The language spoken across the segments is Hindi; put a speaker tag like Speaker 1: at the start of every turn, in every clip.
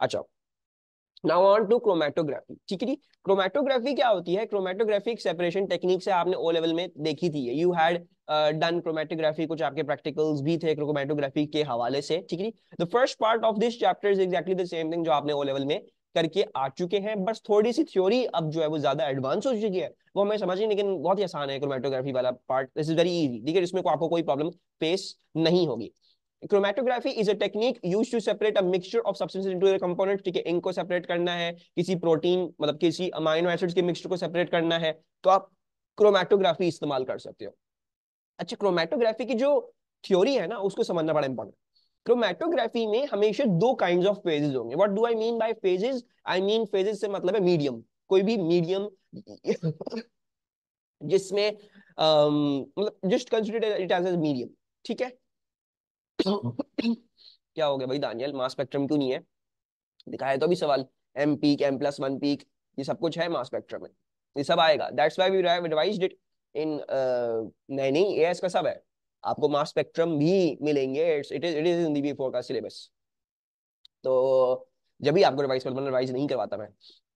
Speaker 1: अच्छा नाउ ऑन टू क्रोमेटोग्राफी ठीक है क्रोमेटोग्राफी क्या होती है क्रोमेटोग्राफी सेपरेशन टेक्निक से आपने ओ लेवल में देखी थी यू हैड डन क्रोमेटोग्राफी कुछ आपके प्रैक्टिकल्स भी थे क्रोमेटोग्राफी के हवाले से ठीक है the first part of this chapter is exactly the same thing जो आपने ओ लेवल में करके आ चुके हैं बस थोड़ी सी थ्योरी अब जो है वो ज्यादा एडवांस हो चुकी है वो हमें समझ नहीं लेकिन बहुत ही आसान है क्रोमेटोग्राफी वाला part this is very easy ठीक है इसमें को आपको कोई प्रॉब्लम फेस नहीं होगी chromatography is a technique use to separate a mixture of substances into their components ठीक है इंक को सेपरेट करना है किसी प्रोटीन मतलब किसी अमाइनो एसिड्स के मिक्सचर को सेपरेट करना है तो आप क्रोमेटोग्राफी इस्तेमाल कर सकते हो अच्छा क्रोमेटोग्राफी की जो थ्योरी है ना उसको समझना बड़ा इंपॉर्टेंट क्रोमेटोग्राफी में हमेशा दो काइंड ऑफ फेजेस होंगे what do I mean by phases I mean phases से मतलब है मीडियम कोई भी मीडियम जिसमें मतलब just consider it as medium ठीक है क्या हो गया भाई दानियल मास स्पेक्ट्रम क्यों नहीं है दिखाया तो अभी सवाल M peak M plus one peak ये सब कुछ है मास स्पेक्ट्रम में ये सब आएगा that's why we revised it in नहीं नहीं ए का सब है आपको मास स्पेक्ट्रम भी मिलेंगे it's it is it is in the B four का सिलेबस तो जब भी आपको रिवाइज करना रिवाइज नहीं करवाता मैं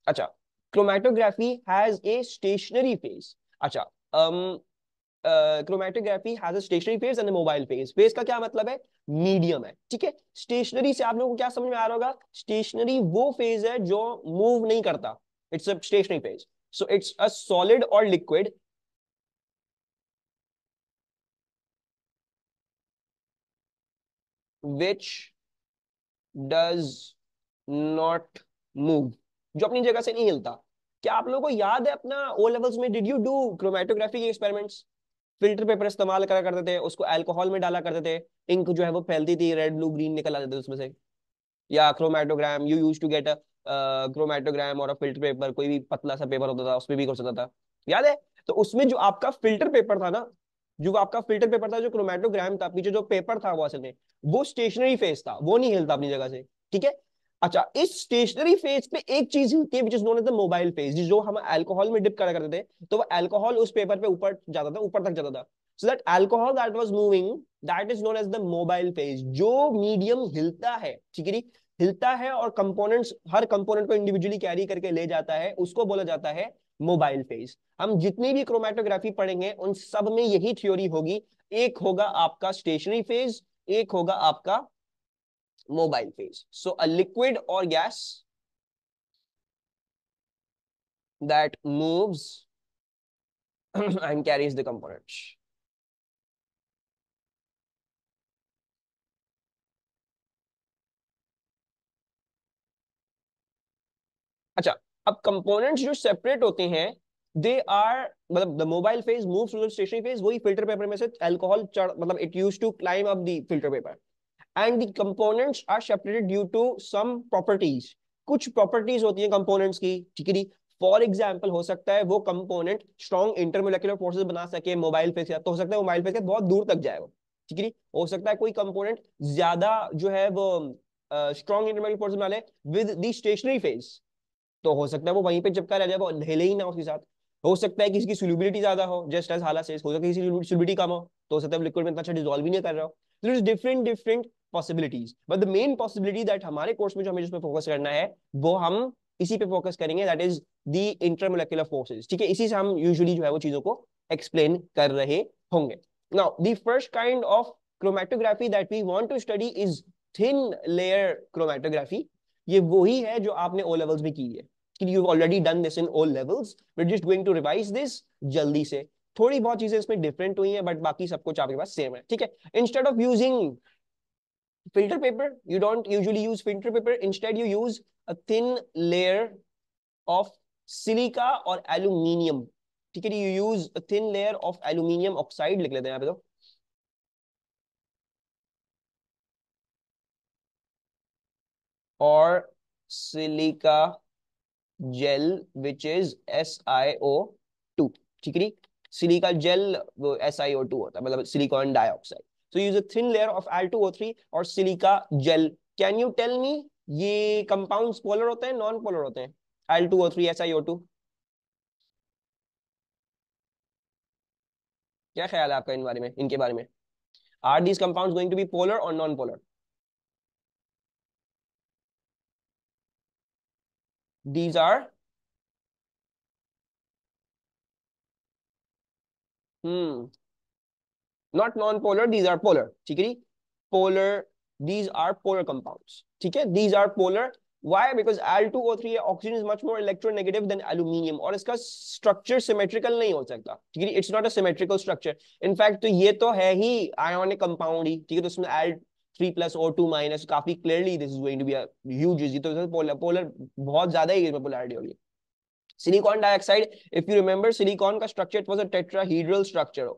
Speaker 1: अच्छा chromatography has a stationary phase अच्छा um, uh, chromatography has a stationary phase and mobile phase phase का क्या मतलब है मीडियम है ठीक है स्टेशनरी से आप लोगों को क्या समझ में आ रहा होगा स्टेशनरी वो फेज है जो मूव नहीं करता it's a stationary phase so it's a solid और liquid which does not move जो अपनी जगह से नहीं हिलता क्या आप लोगों को याद है अपना ओ लेवल्स में डिड यू डू क्रोमेटोग्राफी के एक्सपेरिमेंट्स फिल्टर पेपर इस्तेमाल करा करते थे उसको अल्कोहल में डाला करते थे इंक जो है वो फैलती थी रेड ब्लू ग्रीन निकल आते थे उसमें से या chromatogram you used to get a chromatogram और फिल्टर पेपर कोई भी पतला सा पेपर होता था उसमें भी कर सकता था याद है तो उसमें जो आपका फिल्टर पेपर था ना जो आपका फिल्टर पेपर था जो क्रोमेटोग्राम था पीछे जो पेपर था वो असल में वो स्टेशनरी फेस था वो नहीं हिलता अपनी जगह से ठीक है अच्छा इस स्टेशनरी फेज पे एक चीज होती है which is known as the mobile phase जो हम अल्कोहल में डिप करा करते थे तो वो अल्कोहल उस पेपर पे ऊपर जाता था ऊपर तक जाता था so that alcohol that was moving that is known as the mobile phase जो मीडियम हिलता है ठीक है हिलता है और कंपोनेंट्स हर कंपोनेंट को इंडिविजुअली कैरी करके ले जाता है उसको बोला जाता है मोबाइल फेज हम जितनी भी क्रोमेटोग्राफी पढ़ेंगे उन सब में यही थ्योरी होगी एक होगा आपका स्टेशनरी फेज एक होगा आपका mobile phase. So a liquid or gas that moves and carries the components. अच्छा अब कंपोनेंट्स जो सेपरेट होते हैं दे आर मतलब the mobile phase move to the stationary phase वही फिल्टर पेपर में से अल्कोहल मतलब it used to climb up the filter paper and the components are separated due to some properties कुछ प्रॉपर्टीज होती हैं कंपोनेंट्स की ठीक है फॉर एग्जांपल हो सकता है वो कंपोनेंट स्ट्रॉन्ग इंटरमोलिकुलर फोर्सेस बना सके मोबाइल फेस या तो हो सकता है मोबाइल फेस बहुत दूर तक जाए वो ठीक है हो सकता है कोई कंपोनेंट ज्यादा जो है वो स्ट्रॉन्ग इंटरमोलिकुलर फोर्सेस बना ले विद द स्टेशनरी फेस तो हो सकता है वो वहीं पे चिपका रह जाए वो हिले ही ना उसके साथ हो सकता है कि इसकी सोल्यूबिलिटी ज्यादा हो जस्ट एज हाला से हो सकता है किसी की सोल्यूबिलिटी कम हो तो हो सकता है लिक्विड में इतना अच्छा डिजोल्व ही नहीं कर रहा हो different different possibilities but the main possibility that हमारे कोर्स में जो हमें जिस पे फोकस करना है वो हम इसी पे फोकस करेंगे that is the intermolecular forces ठीक है इसी से हम यूजुअली जो है वो चीजों को एक्सप्लेन कर रहे होंगे now the first kind of chromatography that we want to study is thin layer chromatography ये वही है जो आपने ओ लेवल्स में की है you already done this in O levels we just going to revise this जल्दी से थोड़ी बहुत चीजें इसमें डिफरेंट हुई हैं बट बाकी सब कुछ आपके पास सेम है ठीक है instead of using filter paper. You don't usually use filter paper. Instead, you use a thin layer of silica or aluminium. ठीक है you use a thin layer of aluminium oxide लिख लेते हैं यहां पे तो और silica gel which is S I O two ठीक है सिलिका जेल वो एस आई ओ टू होता है मतलब silicon dioxide so use a thin layer of Al2O3 or silica gel. Can you tell me ये कंपाउंड्स पोलर होते हैं नॉन पोलर होते हैं Al2O3 SiO2 क्या ख्याल है आपका इन बारे में इनके बारे में are these compound going to be polar और non polar these are hmm not non polar these are polar ठीक है polar these are polar compounds. Okay, these are polar. Why? Because Al2O3 oxygen is much more electronegative than aluminium. और इसका structure symmetrical नहीं हो सकता. ठीक है? It's not a symmetrical structure. In fact, तो ये तो है ही ionic compound ही. ठीक है? तो इसमें Al 3 plus O2 minus काफी clearly this is going to be a huge use. ये तो polar polar बहुत ज़्यादा ही इसमें polarity होगी. Silicon dioxide, if you remember, silicon का structure it was a tetrahedral structure.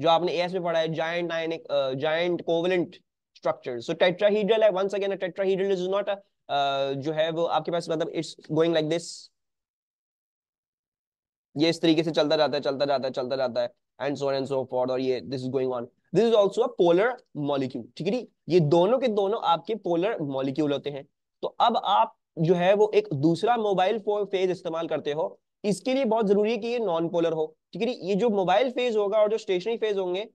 Speaker 1: जो आपने एस में पढ़ा है giant ionic giant covalent structure so tetrahedral है once again tetrahedral is not जो है वो आपके पास मतलब इट्स गोइंग लाइक दिस ये इस तरीके से चलता जाता है चलता जाता है चलता जाता है and so and so for और ये this is going on this is also a polar molecule ठीक है ये दोनों के दोनों आपके पोलर मॉलिक्यूल होते हैं तो अब आप जो है वो एक दूसरा मोबाइल फोन फेज इस्तेमाल करते हो इसके लिए बहुत जरूरी है कि ये नॉन पोलर हो ठीक है ये जो मोबाइल फेज होगा और जो स्टेशनरी फेज होंगे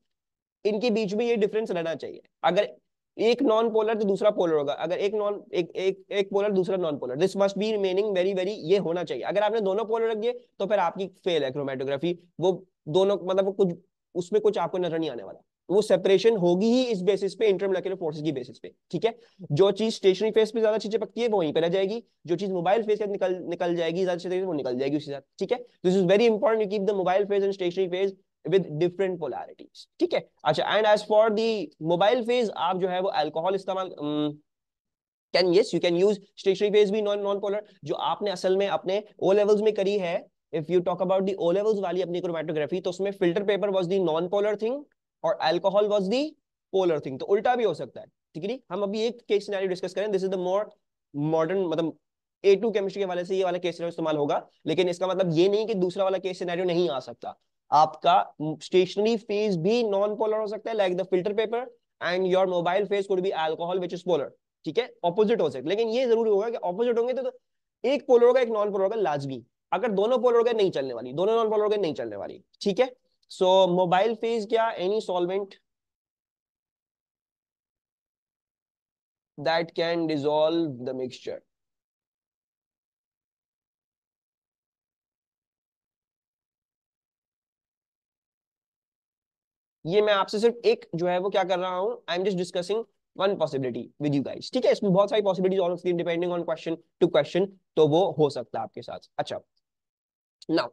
Speaker 1: इनके बीच में ये डिफरेंस रहना चाहिए अगर एक नॉन पोलर तो दूसरा पोलर होगा अगर एक नॉन एक एक एक पोलर दूसरा non polar this must be remaining very very ये होना चाहिए अगर आपने दोनों पोलर रख दिए तो फिर आपकी फेल है क्रोमेटोग्राफी वो दोनों मतलब वो कुछ उसमें कुछ आपको नजर नहीं आने वाला वो सेपरेशन होगी ही इस बेसिस पे इंटरमोलेक्युलर फोर्सेस की बेसिस पे ठीक है जो चीज स्टेशनरी फेस पे ज्यादा चीजें पकती है वो वहीं पे रह जाएगी जो चीज मोबाइल फेस के निकल निकल जाएगी ज्यादा चीजें वो निकल जाएगी उसके साथ ठीक है this is very important you keep the mobile phase and stationary phase with different polarities ठीक है अच्छा and as for the mobile phase आप जो है वो अल्कोहल इस्तेमाल can yes you can use stationary phase भी नॉन नॉन पोलर जो आपने असल में अपने ओ लेवल्स में करी है if you talk about the O levels वाली अपनी क्रोमेटोग्राफी तो उसमें filter paper was the non polar thing और alcohol was the polar thing तो उल्टा भी हो सकता है ठीक है हम अभी एक केस सिनेरियो डिस्कस करें this is the more modern मतलब ए टू केमिस्ट्री के वाले से ये वाला केस सिनेरियो इस्तेमाल होगा लेकिन इसका मतलब ये नहीं कि दूसरा वाला केस सिनेरियो नहीं आ सकता आपका स्टेशनरी फेज भी नॉन पोलर हो सकता है like the filter paper and your mobile phase could be alcohol which is polar ठीक है ऑपोजिट हो सकता है लेकिन ये जरूरी होगा कि ऑपोजिट होंगे तो, तो एक पोलर होगा एक नॉन पोलर होगा लाजमी अगर दोनों पोलर हो गए नहीं चलने वाली दोनों नॉन पोलर हो गए नहीं चलने वाली ठीक है सो मोबाइल फेज क्या any solvent that can dissolve the mixture ये मैं आपसे सिर्फ एक जो है वो क्या कर रहा हूं I am just discussing one possibility with you guys ठीक है इसमें बहुत सारी possibilities all of depending on question to question तो वो हो सकता है आपके साथ अच्छा नाउ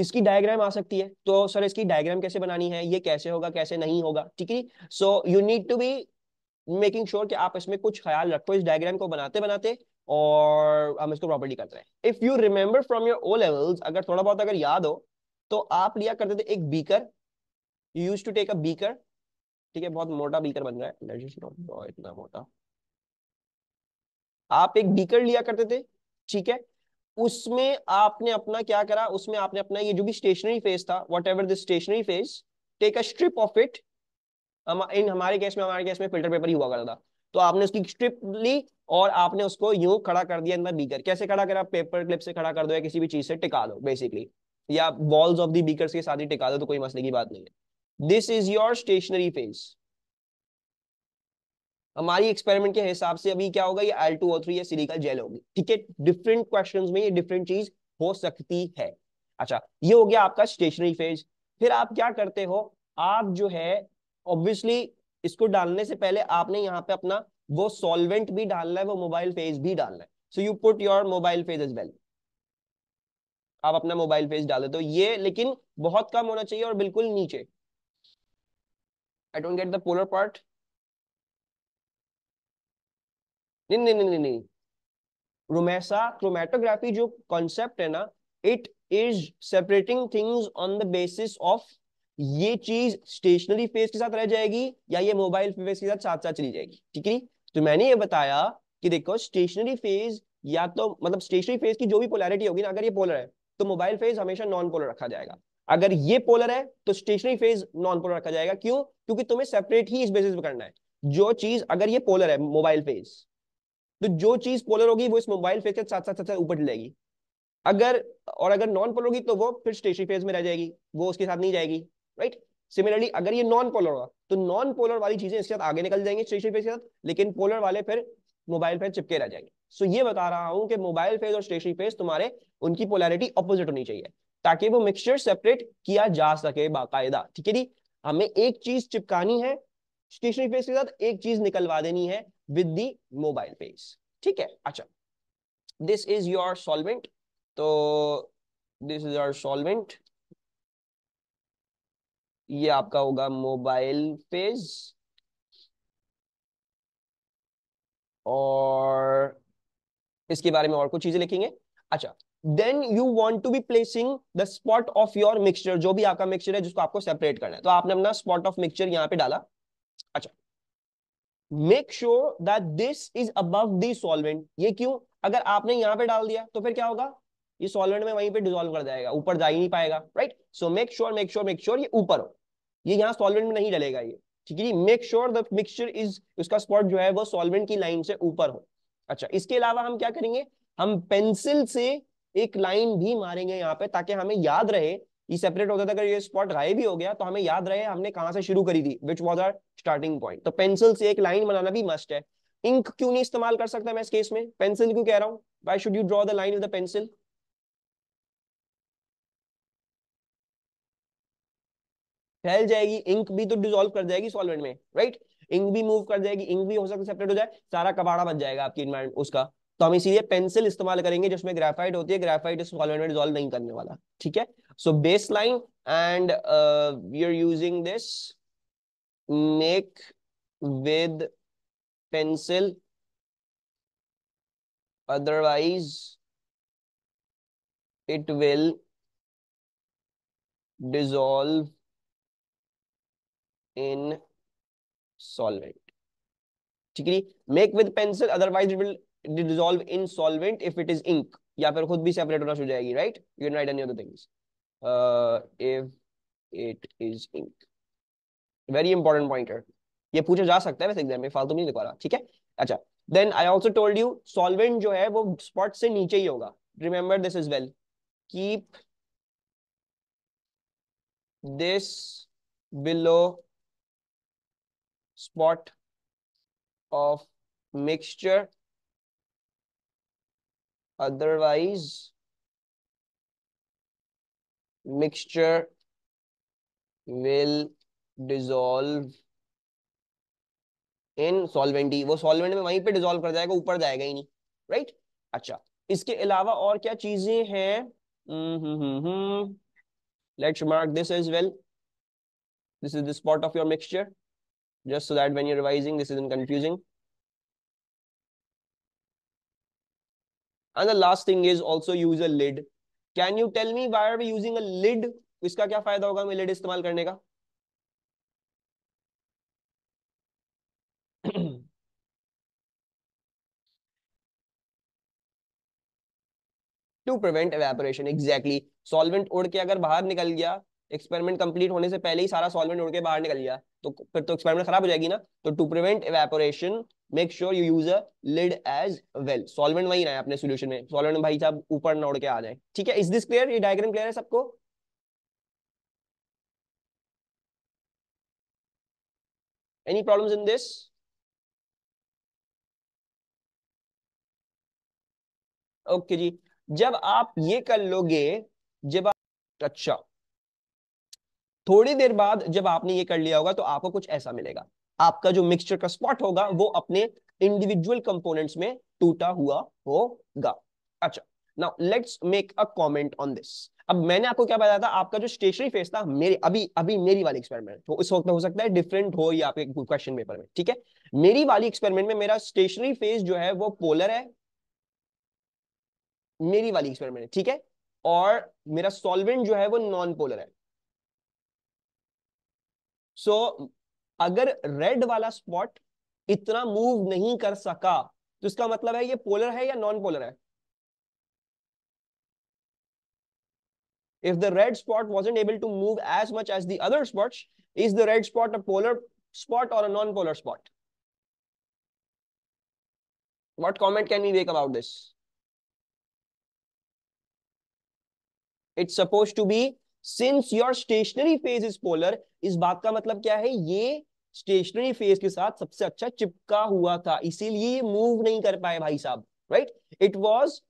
Speaker 1: इसकी डायग्राम आ सकती है तो सर इसकी डायग्राम कैसे बनानी है ये कैसे होगा कैसे नहीं होगा ठीक है so you need to be making sure कि आप इसमें कुछ ख्याल रखो इस डायग्राम को बनाते बनाते और हम इसको प्रॉपर्टी करते हैं if you remember from your O levels अगर थोड़ा बहुत अगर याद हो तो आप लिया करते थे एक beaker you used to take a beaker ठीक है बहुत मोटा बीकर बन रहा है इतना मोटा आप एक बीकर लिया करते थे ठीक है उसमें आपने अपना क्या करा उसमें आपने अपना ये जो भी स्टेशनरी फेज था whatever this stationary phase take a strip of it in हमारे केस में हमारे केस में फिल्टर पेपर ही हुआ करता था तो आपने उसकी स्ट्रिप ली और आपने उसको यू खड़ा कर दिया अंदर बीकर कैसे खड़ा करा पेपर क्लिप से खड़ा कर दो या किसी भी चीज से टिका दो बेसिकली या बॉल्स ऑफ दी बीकर के साथ ही टिका दो तो कोई मसले की बात नहीं है this is your stationary phase हमारी एक्सपेरिमेंट के हिसाब से अभी क्या होगा ये एल टू ओ थ्री या सिलिकल जेल होगी ठीक है डिफरेंट क्वेश्चन में ये डिफरेंट चीज हो सकती है अच्छा ये हो गया आपका स्टेशनरी फेज फिर आप क्या करते हो आप जो है ऑब्वियसली इसको डालने से पहले आपने यहाँ पे अपना वो सॉल्वेंट भी डालना है वो मोबाइल फेज भी डालना है so you put your mobile phase is well आप अपना मोबाइल फेज डाल देते हो ये लेकिन बहुत कम होना चाहिए और बिल्कुल नीचे I don't get the polar part नहीं नहीं नहीं नहीं रोमैसा क्रोमेटोग्राफी जो कॉन्सेप्ट है ना it is separating things on the basis of ये चीज स्टेशनरी फेज के साथ रह जाएगी या ये मोबाइल फेज के साथ साथ साथ चली जाएगी ठीक है तो मैंने ये बताया कि देखो स्टेशनरी फेज या तो मतलब स्टेशनरी फेज की जो भी पोलैरिटी होगी ना अगर ये पोलर है तो मोबाइल फेज हमेशा नॉन पोलर रखा जाएगा अगर ये पोलर है तो स्टेशनरी फेज नॉन पोलर रखा जाएगा क्यों क्योंकि तुम्हें सेपरेट ही इस बेसिस पे करना है जो चीज अगर ये पोलर है मोबाइल फेज तो जो चीज पोलर होगी वो इस मोबाइल फेज के साथ साथ साथ ऊपर जाएगी अगर और अगर नॉन पोलर होगी तो वो फिर स्टेशनरी फेज में रह जाएगी वो उसके साथ नहीं जाएगी राइट सिमिलरली अगर ये नॉन पोलर होगा तो नॉन पोलर वाली चीजें इसके साथ आगे निकल जाएंगे स्टेशनरी फेज के साथ लेकिन पोलर वाले फिर मोबाइल फेज चिपके रह जाएंगे सो ये बता रहा हूं कि मोबाइल फेज और स्टेशनरी फेज तुम्हारे उनकी पोलैरिटी अपोजिट होनी चाहिए ताकि वो मिक्सचर सेपरेट किया जा सके बाकायदा ठीक है जी हमें एक चीज चिपकानी है स्टेशनरी फेज के साथ एक चीज निकलवा देनी है with the mobile page ठीक है अच्छा this is your solvent तो this is our solvent ये आपका होगा मोबाइल पेज और इसके बारे में और कुछ चीजें लिखेंगे अच्छा then you want to be placing the spot of your mixture जो भी आपका मिक्सचर है जिसको आपको सेपरेट करना है तो आपने अपना स्पॉट ऑफ मिक्सचर यहाँ पे डाला अच्छा make sure that this is above the solvent ये क्यों अगर आपने यहां पे डाल दिया तो फिर क्या होगा ये सॉल्वेंट में वहीं पे डिजोल्व कर जाएगा ऊपर जा ही नहीं पाएगा right so make sure make sure make sure ये ऊपर हो ये यहाँ सॉल्वेंट में नहीं डलेगा ये ठीक है make sure the mixture is उसका स्पॉट जो है वो सॉल्वेंट की लाइन से ऊपर हो अच्छा इसके अलावा हम क्या करेंगे हम पेंसिल से एक लाइन भी मारेंगे यहाँ पे ताकि हमें याद रहे ये सेपरेट होता था अगर ये स्पॉट गायब भी हो गया तो हमें याद रहे हमने कहा से शुरू करी थी which was our starting point तो पेंसिल से एक लाइन बनाना भी मस्ट है इंक क्यों नहीं इस्तेमाल कर सकता मैं इस केस में पेंसिल क्यों कह रहा हूँ why should you draw the line with the pencil फैल जाएगी इंक भी तो डिजोल्व कर जाएगी सॉल्वेंट में राइट इंक भी मूव कर जाएगी इंक भी हो सकता है सेपरेट हो जाए सारा कबाड़ा बन जाएगा आपकी इन्वायरमेंट उसका तो हम इसीलिए पेंसिल इस्तेमाल करेंगे जिसमें ग्रेफाइट होती है ग्रेफाइट इस सॉल्वेंट में डिजोल्व नहीं करने वाला ठीक है So baseline and uh, we are using this make with pencil. Otherwise, it will dissolve in solvent. Make with pencil, otherwise it will dissolve in solvent if it is ink. या फिर खुद भी सेपरेट होना शुरू जाएगी right you not if it is ink very important point ये पूछा जा सकता है वैसे एग्जाम में फालतू नहीं लिखवा रहा ठीक है अच्छा then I also told you solvent जो है वो स्पॉट से नीचे ही होगा remember this is well keep this below spot of mixture otherwise mixture will dissolve in solvent D. वो solvent में वहीं पे डिजोल्व कर जाएगा ऊपर जाएगा ही नहीं right? अच्छा इसके अलावा और क्या चीजें हैं let's mark this is well this is the spot of your mixture just so that when you're revising this is in confusing and the last thing is also use a lid can you tell me why are we using a lid इसका क्या फायदा होगा हमें लिड इस्तेमाल करने का to prevent evaporation exactly solvent उड़ के अगर बाहर निकल गया एक्सपेरिमेंट कंप्लीट होने से पहले ही सारा सॉल्वेंट उड़ के बाहर निकल गया तो फिर तो एक्सपेरिमेंट खराब हो जाएगी ना तो to prevent evaporation make sure you use a lid as well solvent वही रहे अपने सोल्यूशन में सॉल्वेंट भाई साहब ऊपर ना उड़ के आ जाए ठीक है इज दिस क्लियर ये डायग्राम क्लियर है सबको any problem in this okay okay जी जब आप ये कर लोगे जब आप अच्छा थोड़ी देर बाद जब आपने ये कर लिया होगा तो आपको कुछ ऐसा मिलेगा आपका जो मिक्सचर का स्पॉट होगा वो अपने इंडिविजुअल कंपोनेंट्स में टूटा हुआ होगा अच्छा now let's make a comment on this अब मैंने आपको क्या बताया था आपका जो स्टेशनरी फेस था मेरे अभी अभी मेरी वाली एक्सपेरिमेंट तो इस वक्त हो सकता है डिफरेंट हो या आपके क्वेश्चन पेपर में ठीक है मेरी वाली एक्सपेरिमेंट में मेरा स्टेशनरी फेस जो है वो पोलर है मेरी वाली एक्सपेरिमेंट है ठीक है और मेरा सॉल्वेंट जो है वो नॉन पोलर है सो so, अगर रेड वाला स्पॉट इतना मूव नहीं कर सका तो इसका मतलब है ये पोलर है या नॉन पोलर है if the red spot was able to move as much as their spot is the red spot a polar spot और a non polar spot what comment can you make about this it's suppose to be since your stationary phase is polar इस बात का मतलब क्या है ये स्टेशनरी फेज के साथ सबसे अच्छा चिपका हुआ था इसीलिए ये मूव नहीं कर पाए भाई साहब राइट इट वॉज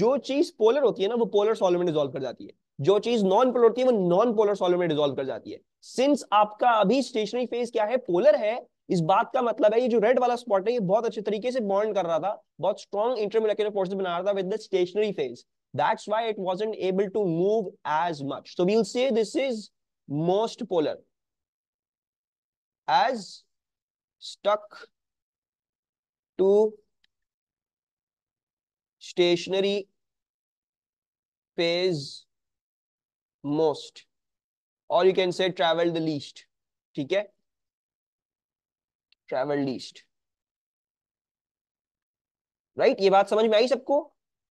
Speaker 1: जो चीज पोलर होती है ना वो पोलर सॉल्व में डिजोल्व कर जाती है जो चीज नॉन पोलर होती है वो नॉन पोलर सॉल्व में डिजोल्व कर जाती है सिंस आपका अभी स्टेशनरी फेज क्या है पोलर है इस बात का मतलब है ये जो रेड वाला स्पॉट है ये बहुत अच्छे तरीके से बॉन्ड कर रहा था बहुत स्ट्रॉन्ग इंटरमिलेक्युलर फोर्सेस बना रहा था with the stationary phase That's why it wasn't able to move as much. So we'll say this is most polar as stuck to stationary phase most or you can say travel the least ठीक है travel least right ये बात समझ में आई सबको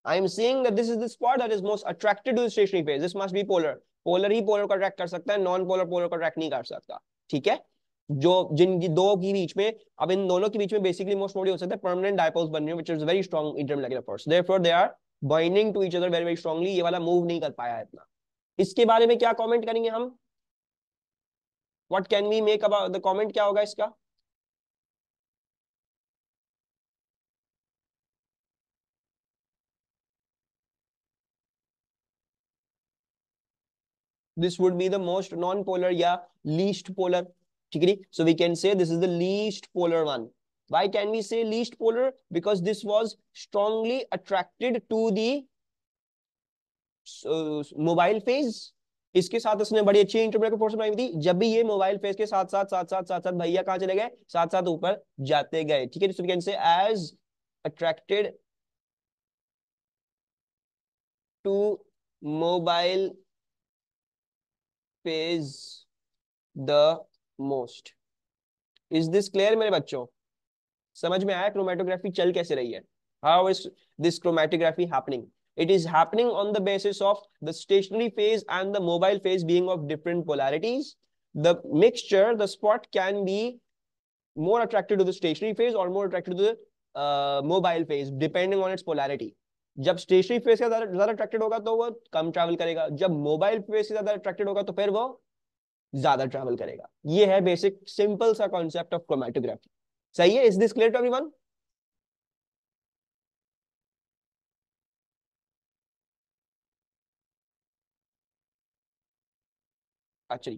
Speaker 1: I am seeing that this is the spot that is most attracted to the stationary phase. This must be polar. Polar he polar को कर सकता है non polar polar को नहीं कर सकता ठीक है जो जिन दो के बीच में अब इन दोनों के बीच में बेसिकली मोस्ट मोडी हो सकता है परमानेंट डायपोल्स बन रहे हैं which is very strong intermolecular force therefore they are binding to each other very very strongly ये वाला मूव नहीं कर पाया इतना इसके बारे में क्या कमेंट करेंगे हम what can we make about the comment क्या होगा इसका this would be the most non-polar या least polar ठीक है so we can say this is the least polar one why can we say least polar because this was strongly attracted to the mobile phase इसके साथ उसने बड़ी अच्छी इंटरप्रेट फोर्स बनाई थी जब भी ये मोबाइल फेज के साथ साथ साथ साथ साथ साथ भैया कहाँ चले गए साथ साथ ऊपर जाते गए ठीक है as attracted to mobile pays the most is this clear मेरे बच्चों समझ में आया क्रोमेटोग्राफी चल कैसे रही है how is this chromatography happening it is happening on the basis of the stationary phase and the mobile phase being of different polarities the mixture the spot can be more attracted to the stationary phase or more attracted to the uh, mobile phase depending on its polarity जब स्टेशनरी फेस का ज्यादा अट्रैक्टेड होगा तो वो कम ट्रैवल करेगा जब मोबाइल फेस से ज्यादा अट्रैक्टेड होगा तो फिर वो ज्यादा ट्रैवल करेगा ये है बेसिक सिंपल सा कॉन्सेप्ट ऑफ क्रोमेटोग्राफी सही है is this clear to everyone अच्छा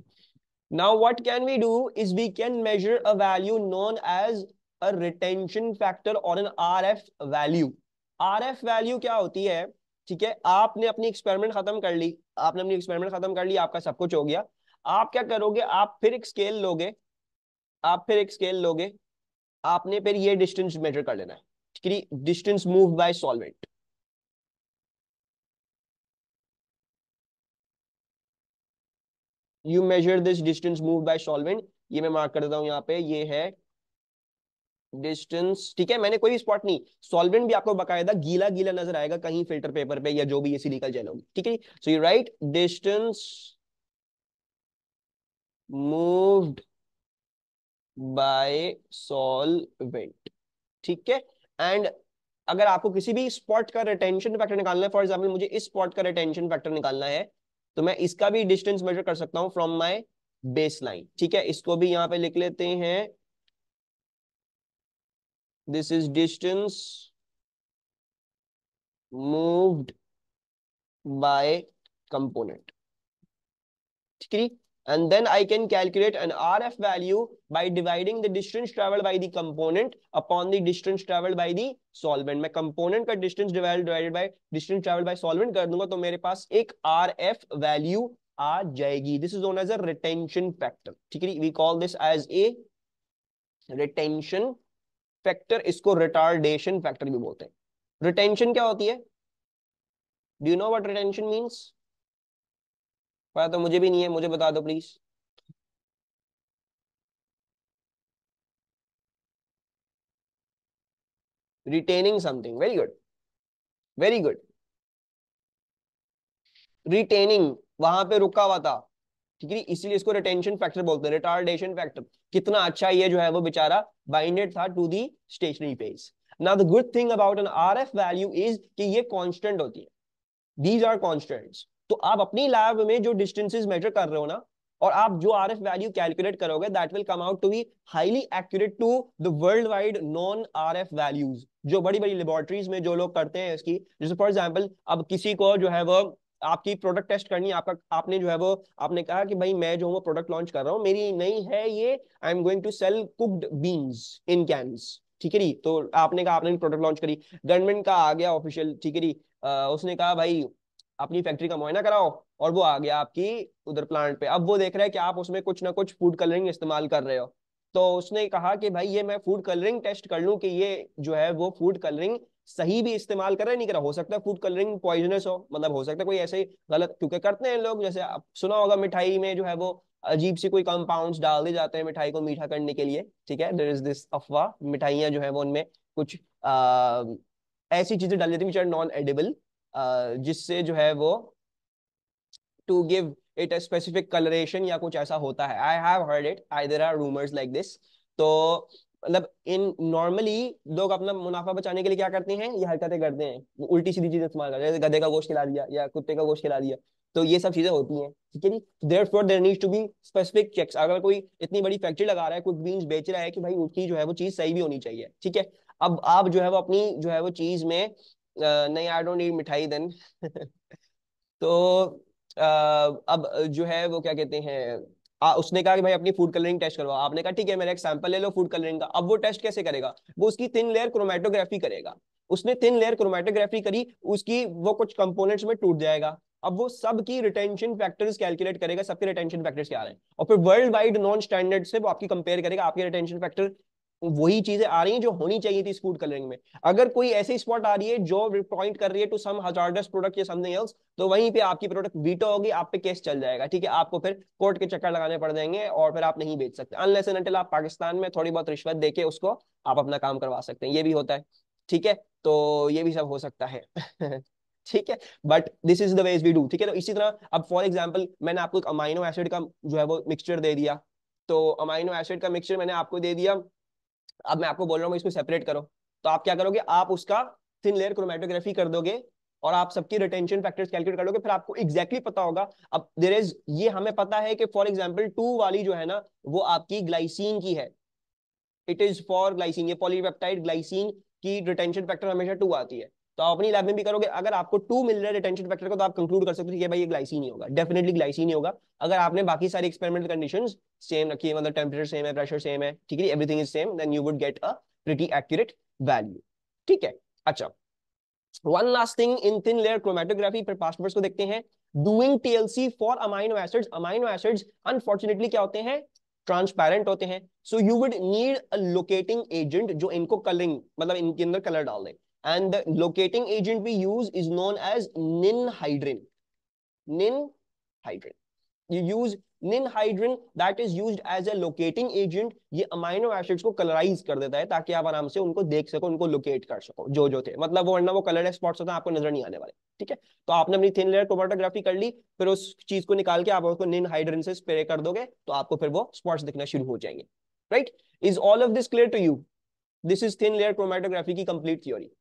Speaker 1: now what can we do is we can measure a value known as a factor factor an R F value R F value क्या होती है ठीक है आपने अपनी एक्सपेरिमेंट खत्म कर ली आपने अपनी एक्सपेरिमेंट खत्म कर ली आपका सब कुछ हो गया आप क्या करोगे आप फिर एक स्केल लोगे आप फिर एक स्केल लोगे आपने फिर ये डिस्टेंस मेजर कर लेना है distance move by solvent you measure this distance move by solvent ये मैं मार्क कर देता हूं यहां पे ये है डिस्टेंस ठीक है मैंने कोई भी स्पॉट नहीं सॉल्वेंट भी आपको बकायदा गीला गीला नजर आएगा कहीं फिल्टर पेपर पे या जो भी ये सिलिकल जेल होगी ठीक है so you write distance moved by solvent ठीक है एंड अगर आपको किसी भी स्पॉट का रिटेंशन फैक्टर निकालना है फॉर एग्जाम्पल मुझे इस स्पॉट का रिटेंशन फैक्टर निकालना है तो मैं इसका भी डिस्टेंस मेजर कर सकता हूँ फ्रॉम माई बेस लाइन ठीक है इसको भी यहां पे लिख लेते हैं this is distance moved by component okay? and then I can calculate an RF value by dividing the distance traveled by the component upon the distance traveled by the solvent. मैं component का distance divided divided by distance traveled by solvent कर दूंगा तो मेरे पास एक RF value आ जाएगी. This is known as a retention factor. ठीक है? We call this as a retention factor इसको रिटार्डेशन फैक्टर भी बोलते हैं रिटेंशन क्या होती है do know what retention means पता तो मुझे भी नहीं है मुझे बता दो please retaining something very good very good retaining वहां पे रुका हुआ था ठीक है इसीलिए इसको रिटेंशन फैक्टर बोलते हैं रिटार्डेशन फैक्टर कितना अच्छा ये जो है वो बेचारा बाइंडेड था to the stationary phase now the good thing about an RF value is कि ये कांस्टेंट होती है दीज आर कांस्टेंट्स तो आप अपनी लैब में जो डिस्टेंसेस मेजर कर रहे हो ना और आप जो आर एफ वैल्यू कैलकुलेट करोगे that will come out to be highly accurate to the world wide known R F values जो बड़ी बड़ी लेबोरेटरीज में जो लोग करते हैं इसकी जैसे फॉर एग्जांपल अब किसी को जो है वो आपकी प्रोडक्ट टेस्ट करनी आपका आपने जो है वो आपने कहा कि भाई मैं जो हूँ वो प्रोडक्ट लॉन्च कर रहा हूँ मेरी नई है ये I am going to sell cooked beans in cans ठीक है जी तो आपने कहा आपने प्रोडक्ट लॉन्च करी गवर्नमेंट का आ गया ऑफिशियल ठीक है जी उसने कहा भाई अपनी फैक्ट्री का मुआयना कराओ और वो आ गया आपकी उधर प्लांट पे अब वो देख रहा है कि आप उसमें कुछ ना कुछ फूड कलरिंग इस्तेमाल कर रहे हो तो उसने कहा कि भाई ये मैं फूड कलरिंग टेस्ट कर लूं कि ये जो है वो फूड कलरिंग सही भी इस्तेमाल कर रहे नहीं कर रहा हो सकता है फूड कलरिंग पॉइजनस हो मतलब हो सकता है कोई ऐसे गलत क्योंकि करते हैं लोग जैसे आप सुना होगा मिठाई में जो है वो अजीब सी कोई कंपाउंड्स डाल दिए जाते हैं मिठाई को मीठा करने के लिए ठीक है देर इज दिस अफवाह मिठाइयाँ जो है वो उनमें कुछ आ, ऐसी चीजें डाल देती हैं नॉन एडिबल जिससे जो है वो to give it a specific coloration या कुछ ऐसा होता है I have heard it I there are rumours like this तो मतलब इन नॉर्मली लोग अपना मुनाफा बचाने के लिए क्या करते हैं ये हरकतें करते हैं उल्टी सीधी चीजें इस्तेमाल करते हैं जैसे गधे का गोश्त खिला दिया या कुत्ते का गोश्त खिला दिया तो ये सब चीजें होती हैं ठीक है जी therefore there need to be specific checks अगर कोई इतनी बड़ी फैक्ट्री लगा रहा है कुछ बीन्स बेच रहा है कि भाई उसकी जो है वो चीज सही भी होनी चाहिए ठीक है अब आप जो है वो अपनी जो है वो चीज में नहीं आई डोंट नीड मिठाई देन तो अब जो है वो क्या कहते हैं आ, उसने कहा कि भाई अपनी फूड कलरिंग टेस्ट करवाओ आपने कहा ठीक है मेरा एक सैंपल ले लो फूड कलरिंग का अब वो टेस्ट कैसे करेगा वो उसकी थिन लेयर क्रोमेटोग्राफी करेगा उसने थिन लेयर क्रोमेटोग्राफी करी उसकी वो कुछ कंपोनेंट्स में टूट जाएगा अब वो सब की रिटेंशन फैक्टर्स कैलकुलेट करेगा सबके रिटेंशन फैक्टर्स क्या आ रहे हैं और फिर वर्ल्ड वाइड नॉन स्टैंडर्ड से वो आपकी कंपेयर करेगा आपके रिटेंशन फैक्टर वही चीजें आ रही हैं जो होनी चाहिए थी इस फूड कलरिंग में अगर कोई ऐसी स्पॉट आ रही है जो पॉइंट कर रही है टू सम प्रोडक्ट या समथिंग एल्स तो वहीं पे आपकी प्रोडक्ट वीटो होगी आप पे केस चल जाएगा ठीक है आपको फिर कोर्ट के चक्कर लगाने पड़ जाएंगे और फिर आप नहीं बेच सकते अनलेस एंड आप पाकिस्तान में थोड़ी बहुत रिश्वत देके उसको आप अपना काम करवा सकते हैं ये भी होता है ठीक है तो ये भी सब हो सकता है ठीक है but this is the ways we do ठीक है तो इसी तरह अब फॉर एग्जाम्पल मैंने आपको अमाइनो एसिड का जो है वो मिक्सचर दे दिया तो अमाइनो एसिड का मिक्सचर मैंने आपको दे दिया अब मैं आपको बोल रहा हूँ इसको सेपरेट करो तो आप क्या करोगे आप उसका थिन लेयर क्रोमेटोग्राफी कर दोगे और आप सबकी रिटेंशन फैक्टर्स कैलकुलेट कर लोगे फिर आपको एग्जैक्टली exactly पता होगा अब देर इज ये हमें पता है कि फॉर एग्जाम्पल टू वाली जो है ना वो आपकी ग्लाइसिन की है इट इज फॉर ग्लाइसिन ये पॉलीपेप्टाइड ग्लाइसिन की रिटेंशन फैक्टर हमेशा टू आती है तो आप अपनी लैब में भी करोगे अगर आपको टू मिल रहा है रिटेंशन फैक्टर का तो आप कंक्लूड कर सकते हो कि भाई ये ग्लाइसी नहीं होगा डेफिनेटली ग्लाइसी नहीं होगा अगर आपने बाकी सारी एक्सपेरिमेंटल कंडीशन सेम रखी है मतलब टेम्परेचर सेम है प्रेशर सेम है ठीक है everything is same then you would get a pretty accurate value ठीक है अच्छा one last thing in thin layer chromatography पर पास्ट को देखते हैं doing TLC for amino acids amino acids unfortunately क्या होते हैं ट्रांसपेरेंट होते हैं so you would need a locating agent जो इनको कलरिंग मतलब इनके अंदर कलर डाल दे and the locating agent we use is known as ninhydrin. Ninhydrin. You use ninhydrin that is used as a locating agent. ये amino acids को colorize कर देता है ताकि आप आराम से उनको देख सको उनको locate कर सको जो जो थे मतलब वो वरना वो कलर स्पॉट्स होता है आपको नजर नहीं आने वाले ठीक है तो आपने अपनी थिन लेयर क्रोमाटोग्राफी कर ली फिर उस चीज को निकाल के आप उसको निनहाइड्रिन से स्प्रे कर दोगे तो आपको फिर वो स्पॉट्स दिखना शुरू हो जाएंगे right is all of this clear to you this is thin layer chromatography की कंप्लीट थ्योरी